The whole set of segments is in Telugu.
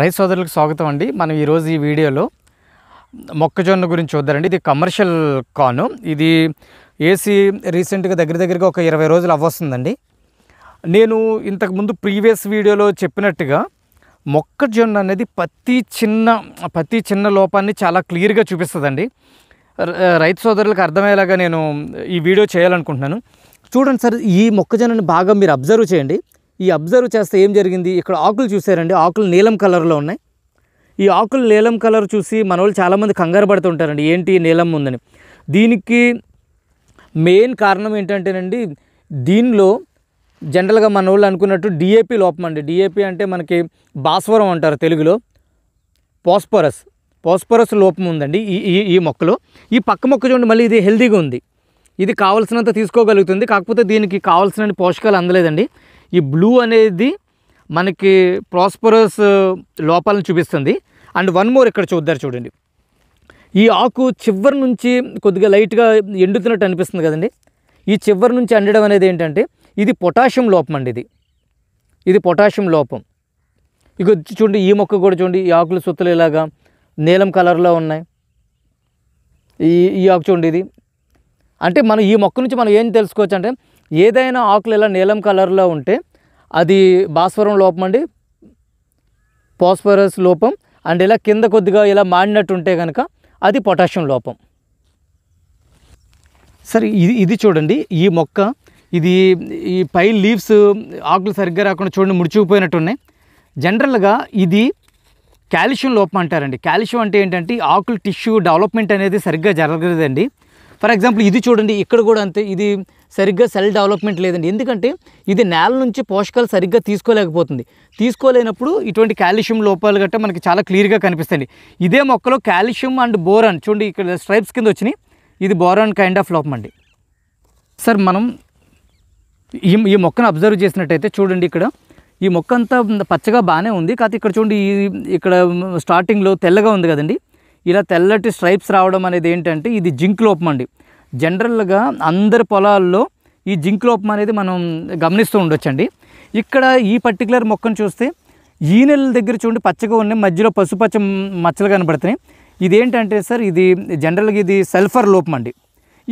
రైతు సోదరులకు స్వాగతం అండి మనం ఈరోజు ఈ వీడియోలో మొక్కజొన్న గురించి చూద్దారండి ఇది కమర్షియల్ కాను ఇది ఏసీ రీసెంట్గా దగ్గర దగ్గరగా ఒక ఇరవై రోజులు అవ్వస్తుందండి నేను ఇంతకుముందు ప్రీవియస్ వీడియోలో చెప్పినట్టుగా మొక్కజొన్న అనేది ప్రతి చిన్న ప్రతి చిన్న లోపాన్ని చాలా క్లియర్గా చూపిస్తుందండి రైతు సోదరులకు అర్థమయ్యేలాగా నేను ఈ వీడియో చేయాలనుకుంటున్నాను చూడండి సార్ ఈ మొక్కజొన్నని బాగా మీరు అబ్జర్వ్ చేయండి ఈ అబ్జర్వ్ చేస్తే ఏం జరిగింది ఇక్కడ ఆకులు చూసారండి ఆకులు నీలం కలర్లో ఉన్నాయి ఈ ఆకులు నీలం కలర్ చూసి మన వాళ్ళు చాలామంది కంగారు పడుతుంటారండి ఏంటి నీలం ఉందని దీనికి మెయిన్ కారణం ఏంటంటేనండి దీనిలో జనరల్గా మన వాళ్ళు అనుకున్నట్టు డిఏపి లోపం అండి డిఏపి అంటే మనకి భాస్వరం అంటారు తెలుగులో పోస్పరస్ పోస్పరస్ లోపం ఉందండి ఈ ఈ ఈ మొక్కలో ఈ పక్క మొక్క చూడండి మళ్ళీ ఇది హెల్దీగా ఉంది ఇది కావాల్సినంత తీసుకోగలుగుతుంది కాకపోతే దీనికి కావాల్సిన పోషకాలు అందలేదండి ఈ బ్లూ అనేది మనకి ప్రాస్పరస్ లోపాలను చూపిస్తుంది అండ్ వన్ మోర్ ఇక్కడ చూద్దారు చూడండి ఈ ఆకు చివరి నుంచి కొద్దిగా లైట్గా ఎండుతున్నట్టు అనిపిస్తుంది కదండి ఈ చివరి నుంచి అండడం అనేది ఏంటంటే ఇది పొటాషియం లోపం అండి ఇది ఇది పొటాషియం లోపం ఇక చూడండి ఈ మొక్క కూడా చూడండి ఈ ఆకులు సుత్తులు ఇలాగా నీలం కలర్లో ఉన్నాయి ఈ ఈ ఆకు చూడండి ఇది అంటే మనం ఈ మొక్క నుంచి మనం ఏం తెలుసుకోవచ్చు అంటే ఏదైనా ఆకులు ఇలా నీలం కలర్లో ఉంటే అది భాస్వరం లోపం అండి ఫాస్ఫరస్ లోపం అండ్ ఇలా కింద కొద్దిగా ఇలా మాడినట్టు ఉంటే కనుక అది పొటాషియం లోపం సరే ఇది ఇది చూడండి ఈ మొక్క ఇది ఈ పై లీవ్స్ ఆకులు సరిగ్గా రాకుండా చూడండి ముడిచిపోయినట్టున్నాయి జనరల్గా ఇది కాల్షియం లోపం అంటారండి కాల్షియం అంటే ఏంటంటే ఆకులు టిష్యూ డెవలప్మెంట్ అనేది సరిగ్గా జరగలేదండి ఫర్ ఎగ్జాంపుల్ ఇది చూడండి ఇక్కడ కూడా అంతే ఇది సరిగ్గా సెల్ డెవలప్మెంట్ లేదండి ఎందుకంటే ఇది నేల నుంచి పోషకాలు సరిగ్గా తీసుకోలేకపోతుంది తీసుకోలేనప్పుడు ఇటువంటి కాల్షియం లోపాలు గట్ట మనకి చాలా క్లియర్గా కనిపిస్తాయి ఇదే మొక్కలో కాల్షియం అండ్ బోరాన్ చూడండి ఇక్కడ స్ట్రైప్స్ కింద వచ్చినాయి ఇది బోరాన్ కైండ్ ఆఫ్ లోపం అండి సార్ మనం ఈ ఈ మొక్కను అబ్జర్వ్ చేసినట్టయితే చూడండి ఇక్కడ ఈ మొక్క అంతా పచ్చగా బాగానే ఉంది కాకపోతే ఇక్కడ చూడండి ఈ ఇక్కడ స్టార్టింగ్లో తెల్లగా ఉంది కదండి ఇలా తెల్లటి స్ట్రైప్స్ రావడం అనేది ఏంటంటే ఇది జింక్ లోపం అండి జనరల్గా అందరి పొలాల్లో ఈ జింక్ లోపం అనేది మనం గమనిస్తూ ఉండొచ్చండి ఇక్కడ ఈ పర్టికులర్ మొక్కను చూస్తే ఈ నెల దగ్గర చూడండి పచ్చగా ఉన్నాయి మధ్యలో పసుపచ్చ మచ్చలు కనబడుతున్నాయి ఇదేంటంటే సార్ ఇది జనరల్గా ఇది సల్ఫర్ లోపం అండి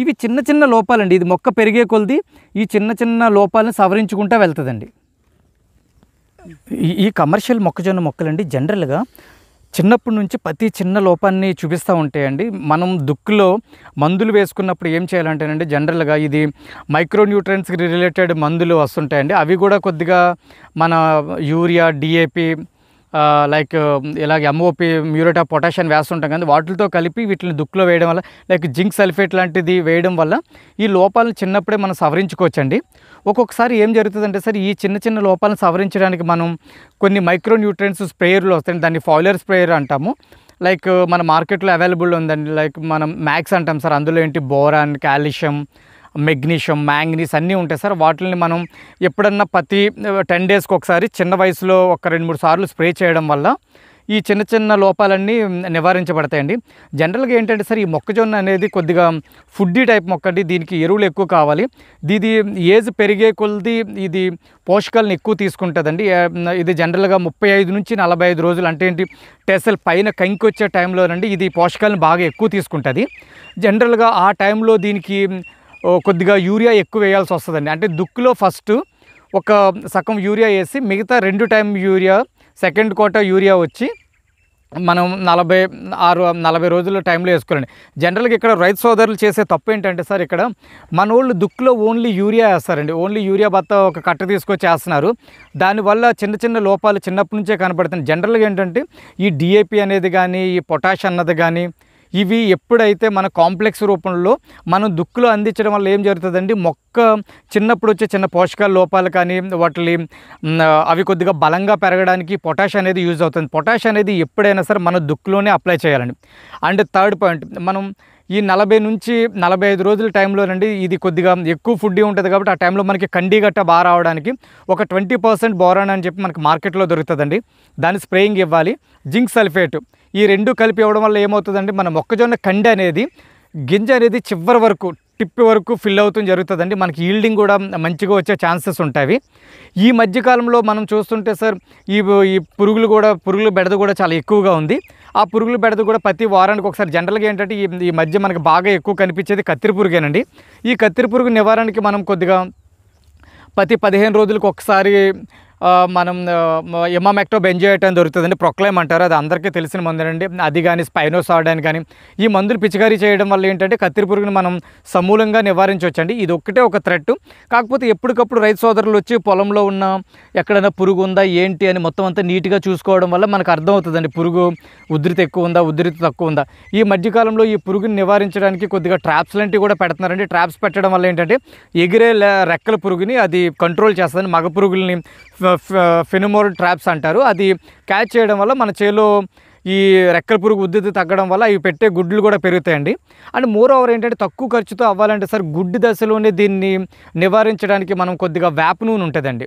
ఇవి చిన్న చిన్న లోపాలండి ఇది మొక్క పెరిగే కొలది ఈ చిన్న చిన్న లోపాలను సవరించుకుంటూ వెళ్తుందండి ఈ కమర్షియల్ మొక్కజొన్న మొక్కలండి జనరల్గా చిన్నప్పటి నుంచి ప్రతి చిన్న లోపాన్ని చూపిస్తూ ఉంటాయండి మనం దుక్కులో మందులు వేసుకున్నప్పుడు ఏం చేయాలంటేనండి జనరల్గా ఇది మైక్రోన్యూట్రియన్స్కి రిలేటెడ్ మందులు వస్తుంటాయండి అవి కూడా కొద్దిగా మన యూరియా డిఏపి లైక్ ఇలాగ ఎంఓపి మ్యూరేట్ ఆఫ్ పొటాషియం వేస్తుంటాం కానీ వాటితో కలిపి వీటిని దుక్కులో వేయడం వల్ల లైక్ జింక్ సల్ఫేట్ లాంటిది వేయడం వల్ల ఈ లోపాలను చిన్నప్పుడే మనం సవరించుకోవచ్చండి ఒక్కొక్కసారి ఏం జరుగుతుందంటే సరే ఈ చిన్న చిన్న లోపాలను సవరించడానికి మనం కొన్ని మైక్రో న్యూట్రియన్స్ స్ప్రేయర్లు వస్తాయి దాన్ని ఫాయిలర్ స్ప్రేయర్ అంటాము లైక్ మన మార్కెట్లో అవైలబుల్ ఉందండి లైక్ మనం మ్యాక్స్ అంటాం సార్ అందులో ఏంటి బోరాన్ కాల్షియం మెగ్నీషియం మ్యాంగనీస్ అన్నీ ఉంటాయి సార్ వాటిని మనం ఎప్పుడన్నా ప్రతి టెన్ డేస్కి ఒకసారి చిన్న వయసులో ఒక రెండు మూడు సార్లు స్ప్రే చేయడం వల్ల ఈ చిన్న చిన్న లోపాలన్నీ నివారించబడతాయండి జనరల్గా ఏంటంటే సార్ ఈ మొక్కజొన్న అనేది కొద్దిగా ఫుడ్డీ టైప్ మొక్క అండి దీనికి ఎరువులు ఎక్కువ కావాలి ఇది ఏజ్ పెరిగే కొలది ఇది పోషకాలను ఎక్కువ తీసుకుంటుందండి ఇది జనరల్గా ముప్పై ఐదు నుంచి నలభై ఐదు రోజులు అంటే ఏంటి టెసల్ పైన కంకి వచ్చే టైంలోనండి ఇది పోషకాలను బాగా ఎక్కువ తీసుకుంటుంది జనరల్గా ఆ టైంలో దీనికి కొద్దిగా యూరియా ఎక్కువ వేయాల్సి వస్తుందండి అంటే దుక్కులో ఫస్ట్ ఒక సగం యూరియా వేసి మిగతా రెండు time urea second quota urea వచ్చి మనం నలభై ఆరు నలభై రోజుల టైంలో వేసుకోవాలండి జనరల్గా ఇక్కడ రైతు సోదరులు చేసే తప్పు ఏంటంటే సార్ ఇక్కడ మన వాళ్ళు దుక్కులో ఓన్లీ యూరియా వేస్తారండి ఓన్లీ యూరియా బత్త ఒక కట్ట తీసుకొచ్చి వేస్తున్నారు దానివల్ల చిన్న చిన్న లోపాలు చిన్నప్పటి నుంచే కనపడుతుంది జనరల్గా ఏంటంటే ఈ డిఏపి అనేది కానీ ఈ పొటాష్ అన్నది కానీ ఇవి ఎప్పుడైతే మన కాంప్లెక్స్ రూపంలో మనం దుక్కులు అందించడం వల్ల ఏం జరుగుతుందండి మొక్క చిన్నప్పుడు వచ్చే చిన్న పోషకాల లోపాలు కానీ వాటిని అవి కొద్దిగా బలంగా పెరగడానికి పొటాష్ అనేది యూజ్ అవుతుంది పొటాష్ అనేది ఎప్పుడైనా సరే మన దుక్కులోనే అప్లై చేయాలండి అండ్ థర్డ్ పాయింట్ మనం ఈ నలభై నుంచి నలభై ఐదు రోజుల టైంలోనండి ఇది కొద్దిగా ఎక్కువ ఫుడ్ ఉంటుంది కాబట్టి ఆ టైంలో మనకి కండి గట్ట బాగా రావడానికి ఒక ట్వంటీ పర్సెంట్ బోరాన్ అని చెప్పి మనకి మార్కెట్లో దొరుకుతుందండి దాని స్ప్రేయింగ్ ఇవ్వాలి జింక్ సల్ఫేట్ ఈ రెండు కలిపి ఇవ్వడం వల్ల ఏమవుతుందండి మన మొక్కజొన్న కండి అనేది గింజ అనేది చివరి వరకు టిప్పి వరకు ఫిల్ అవుతుంది జరుగుతుందండి మనకి ఈల్డింగ్ కూడా మంచిగా వచ్చే ఛాన్సెస్ ఉంటాయి ఈ మధ్యకాలంలో మనం చూస్తుంటే సార్ ఈ ఈ పురుగులు కూడా పురుగుల బెడద కూడా చాలా ఎక్కువగా ఉంది ఆ పురుగుల బెడద కూడా ప్రతి వారానికి ఒకసారి జనరల్గా ఏంటంటే ఈ మధ్య మనకు బాగా ఎక్కువ కనిపించేది కత్తిర పురుగేనండి ఈ కత్తిర పురుగు నివారణకి మనం కొద్దిగా ప్రతి పదిహేను రోజులకు ఒకసారి మనం ఎమామెక్టో బెంజోయేటన్ దొరుకుతుందండి ప్రొక్లైమ్ అంటారు అది అందరికీ తెలిసిన మందులండి అది కానీ స్పైనోసాడ్ అని కానీ ఈ మందులు పిచికారీ చేయడం వల్ల ఏంటంటే కత్తిరి పురుగుని మనం సమూలంగా నివారించవచ్చండి ఇది ఒక్కటే ఒక థ్రెట్ కాకపోతే ఎప్పటికప్పుడు రైతు సోదరులు వచ్చి పొలంలో ఉన్న ఎక్కడైనా పురుగు ఉందా ఏంటి అని మొత్తం అంతా నీట్గా చూసుకోవడం వల్ల మనకు అర్థమవుతుందండి పురుగు ఉధృతి ఎక్కువ ఉందా ఉధృతి తక్కువ ఉందా ఈ మధ్యకాలంలో ఈ పురుగుని నివారించడానికి కొద్దిగా ట్రాప్స్ లాంటివి కూడా పెడుతున్నారండి ట్రాప్స్ పెట్టడం వల్ల ఏంటంటే ఎగిరే రెక్కల పురుగుని అది కంట్రోల్ చేస్తుందని మగ పురుగుల్ని ఫెనుమోర్ ట్రాప్స్ అంటారు అది క్యాచ్ చేయడం వల్ల మన చేలో ఈ రెక్కల పురుగు ఉద్దితి తగ్గడం వల్ల ఇవి పెట్టే గుడ్లు కూడా పెరుగుతాయండి అండ్ మోర్ ఓవర్ ఏంటంటే తక్కువ ఖర్చుతో అవ్వాలంటే సార్ గుడ్డు దశలోనే దీన్ని నివారించడానికి మనం కొద్దిగా వేప నూనె ఉంటుందండి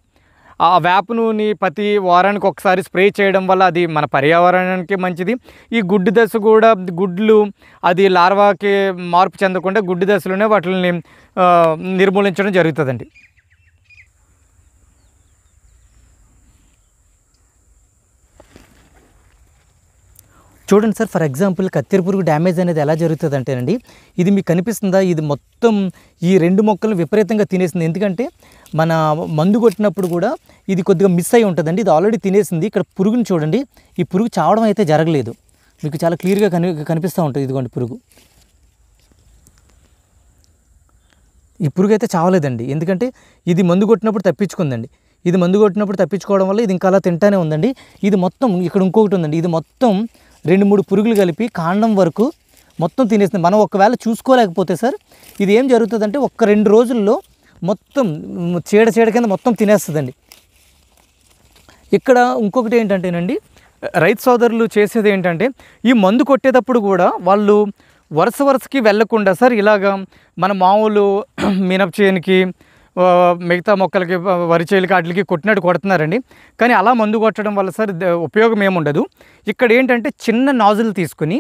ఆ వేప నూనె ప్రతి వారానికి ఒకసారి స్ప్రే చేయడం వల్ల అది మన పర్యావరణానికి మంచిది ఈ గుడ్డు దశ కూడా గుడ్లు అది లార్వాకి మార్పు చెందకుండా గుడ్డు దశలోనే వాటిని నిర్మూలించడం జరుగుతుందండి చూడండి సార్ ఫర్ ఎగ్జాంపుల్ కత్తిరి పురుగు డ్యామేజ్ అనేది ఎలా జరుగుతుంది అంటేనండి ఇది మీకు కనిపిస్తుందా ఇది మొత్తం ఈ రెండు మొక్కలు విపరీతంగా తినేసింది ఎందుకంటే మన మందు కొట్టినప్పుడు కూడా ఇది కొద్దిగా మిస్ అయి ఉంటుందండి ఇది ఆల్రెడీ తినేసింది ఇక్కడ పురుగుని చూడండి ఈ పురుగు చావడం అయితే జరగలేదు మీకు చాలా క్లియర్గా కని కనిపిస్తూ ఉంటుంది ఇదిగోండి పురుగు ఈ పురుగు అయితే చావలేదండి ఎందుకంటే ఇది మందు కొట్టినప్పుడు తప్పించుకుందండి ఇది మందు కొట్టినప్పుడు తప్పించుకోవడం వల్ల ఇది ఇంకా అలా తింటానే ఉందండి ఇది మొత్తం ఇక్కడ ఇంకొకటి ఉందండి ఇది మొత్తం రెండు మూడు పురుగులు కలిపి కాండం వరకు మొత్తం తినేస్తుంది మనం ఒకవేళ చూసుకోలేకపోతే సార్ ఇది ఏం జరుగుతుందంటే ఒక్క రెండు రోజుల్లో మొత్తం చీడ చీడ కింద మొత్తం తినేస్తుందండి ఇక్కడ ఇంకొకటి ఏంటంటేనండి రైతు సోదరులు చేసేది ఏంటంటే ఈ మందు కొట్టేటప్పుడు కూడా వాళ్ళు వరుస వరుసకి వెళ్ళకుండా సార్ ఇలాగ మన మామూలు మినప చేనికి మిగతా మొక్కలకి వరి చేయలకి వాటికి కొట్టినట్టు కొడుతున్నారండి కానీ అలా మందు కొట్టడం వల్ల సార్ ఉపయోగం ఏముండదు ఇక్కడ ఏంటంటే చిన్న నాజులు తీసుకుని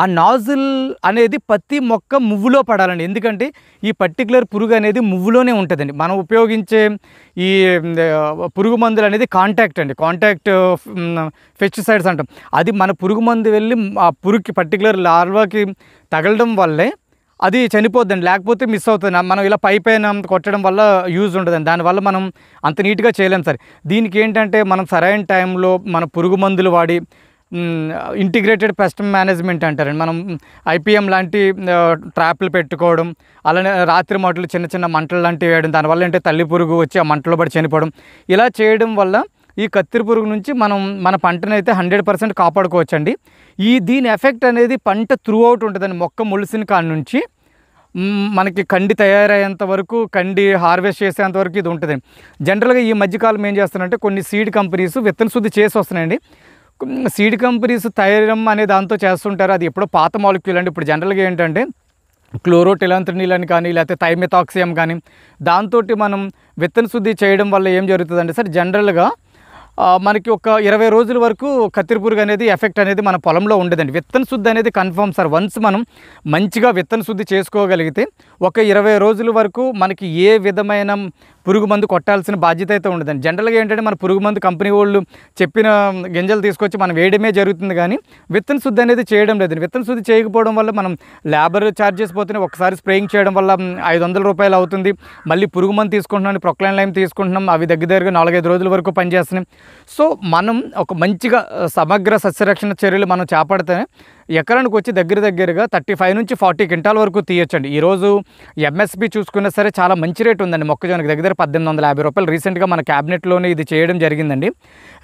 ఆ నాజిల్ అనేది ప్రతి మొక్క మువ్వులో పడాలండి ఎందుకంటే ఈ పర్టికులర్ పురుగు అనేది మువ్వులోనే ఉంటుందండి మనం ఉపయోగించే ఈ పురుగు మందులు అనేది కాంటాక్ట్ అండి కాంటాక్ట్ పెస్టిసైడ్స్ అంటాం అది మన పురుగు మందు వెళ్ళి ఆ పురుగుకి పర్టికులర్ లార్వాకి తగలడం వల్లే అది చనిపోద్దండి లేకపోతే మిస్ అవుతుంది మనం ఇలా పై పైన కొట్టడం వల్ల యూజ్ ఉండదండి దానివల్ల మనం అంత నీట్గా చేయలేం సార్ దీనికి ఏంటంటే మనం సరైన టైంలో మన పురుగు మందులు వాడి ఇంటిగ్రేటెడ్ పెస్ట్ మేనేజ్మెంట్ అంటారండి మనం ఐపీఎం లాంటి ట్రాప్లు పెట్టుకోవడం అలానే రాత్రి మాటలు చిన్న చిన్న మంటలు లాంటివి వేయడం దానివల్ల ఏంటంటే తల్లి పురుగు వచ్చి ఆ మంటలో పడి చనిపోవడం ఇలా చేయడం వల్ల ఈ కత్తిరి పురుగు నుంచి మనం మన పంటను అయితే హండ్రెడ్ పర్సెంట్ కాపాడుకోవచ్చండి ఈ దీని ఎఫెక్ట్ అనేది పంట త్రూ అవుట్ ఉంటుందండి మొక్క ములిసిన కాడి నుంచి మనకి కండి తయారయ్యేంత వరకు కండి హార్వెస్ట్ చేసేంత వరకు ఇది ఉంటుంది జనరల్గా ఈ మధ్యకాలం ఏం చేస్తారంటే కొన్ని సీడ్ కంపెనీస్ విత్తన శుద్ధి చేసి వస్తున్నాయండి సీడ్ కంపెనీస్ తయారం అనే దాంతో చేస్తుంటారు అది ఎప్పుడో పాత మాలిక్యూల్ అండి ఇప్పుడు జనరల్గా ఏంటంటే క్లోరోటెలాంత్రినీల్ అని కానీ లేకపోతే థైమెథాక్సియం కానీ దాంతో మనం విత్తన శుద్ధి చేయడం వల్ల ఏం జరుగుతుందండి సార్ జనరల్గా మనకి ఒక ఇరవై రోజుల వరకు పురుగు అనేది ఎఫెక్ట్ అనేది మన పొలంలో ఉండదండి విత్తన శుద్ధి అనేది కన్ఫర్మ్ సార్ వన్స్ మనం మంచిగా విత్తన శుద్ధి చేసుకోగలిగితే ఒక ఇరవై రోజుల వరకు మనకి ఏ విధమైన పురుగు మందు కొట్టాల్సిన బాధ్యత అయితే ఉండదండి జనరల్గా ఏంటంటే మన పురుగు మందు కంపెనీ వాళ్ళు చెప్పిన గింజలు తీసుకొచ్చి మనం వేయడమే జరుగుతుంది కానీ విత్తన శుద్ధి అనేది చేయడం లేదండి విత్తన శుద్ధి చేయకపోవడం వల్ల మనం లేబర్ ఛార్జెస్ పోతే ఒకసారి స్ప్రేయింగ్ చేయడం వల్ల ఐదు వందల రూపాయలు అవుతుంది మళ్ళీ పురుగు మందు తీసుకుంటున్నాం ప్రొక్లైన్ లైమ్ తీసుకుంటున్నాం అవి దగ్గర దగ్గర నాలుగైదు రోజుల వరకు పనిచేస్తున్నాయి సో మనం ఒక మంచిగా సమగ్ర సస్యరక్షణ చర్యలు మనం చేపడితేనే ఎకరానికి వచ్చి దగ్గర దగ్గరగా థర్టీ ఫైవ్ నుంచి ఫార్టీ క్వింటాల్ వరకు తీయొచ్చండి ఈరోజు ఎంఎస్పి చూసుకున్నా సరే చాలా మంచి రేటు ఉందండి మొక్కజొన్నకి దగ్గర పద్దెనిమిది వందల యాభై రూపాయలు రీసెంట్గా మన క్యాబినెట్లోనే ఇది చేయడం జరిగిందండి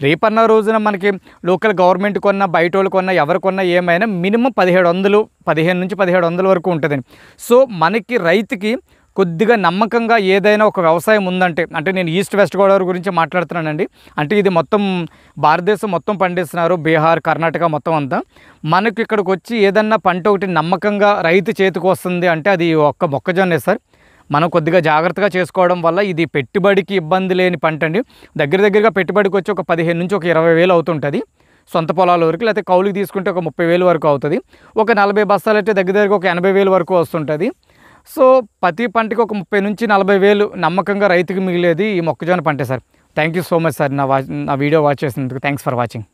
రేపన్న రోజున మనకి లోకల్ గవర్నమెంట్ కొన్న బయట వాళ్ళు కొన్న ఎవరు కొన్నా ఏమైనా మినిమం పదిహేడు వందలు పదిహేను నుంచి పదిహేడు వందల వరకు ఉంటుందండి సో మనకి రైతుకి కొద్దిగా నమ్మకంగా ఏదైనా ఒక వ్యవసాయం ఉందంటే అంటే నేను ఈస్ట్ వెస్ట్ గోదావరి గురించి మాట్లాడుతున్నానండి అంటే ఇది మొత్తం భారతదేశం మొత్తం పండిస్తున్నారు బీహార్ కర్ణాటక మొత్తం అంతా మనకు ఇక్కడికి వచ్చి ఏదన్నా పంట ఒకటి నమ్మకంగా రైతు చేతికి వస్తుంది అంటే అది ఒక్క మొక్కజొన్నే సార్ మనం కొద్దిగా జాగ్రత్తగా చేసుకోవడం వల్ల ఇది పెట్టుబడికి ఇబ్బంది లేని పంట అండి దగ్గర దగ్గరగా పెట్టుబడికి వచ్చి ఒక పదిహేను నుంచి ఒక ఇరవై వేలు అవుతుంటుంది సొంత పొలాల వరకు లేకపోతే కౌలుకి తీసుకుంటే ఒక ముప్పై వేలు వరకు అవుతుంది ఒక నలభై బస్తాలు అయితే దగ్గర దగ్గర ఒక ఎనభై వేలు వరకు వస్తుంటుంది సో ప్రతి పంటకి ఒక ముప్పై నుంచి నలభై వేలు నమ్మకంగా రైతుకు మిగిలేది ఈ మొక్కజొన్న పంటే sir thank you so much sir నా నా వీడియో వాచ్ చేసినందుకు థ్యాంక్స్ ఫర్ వాచింగ్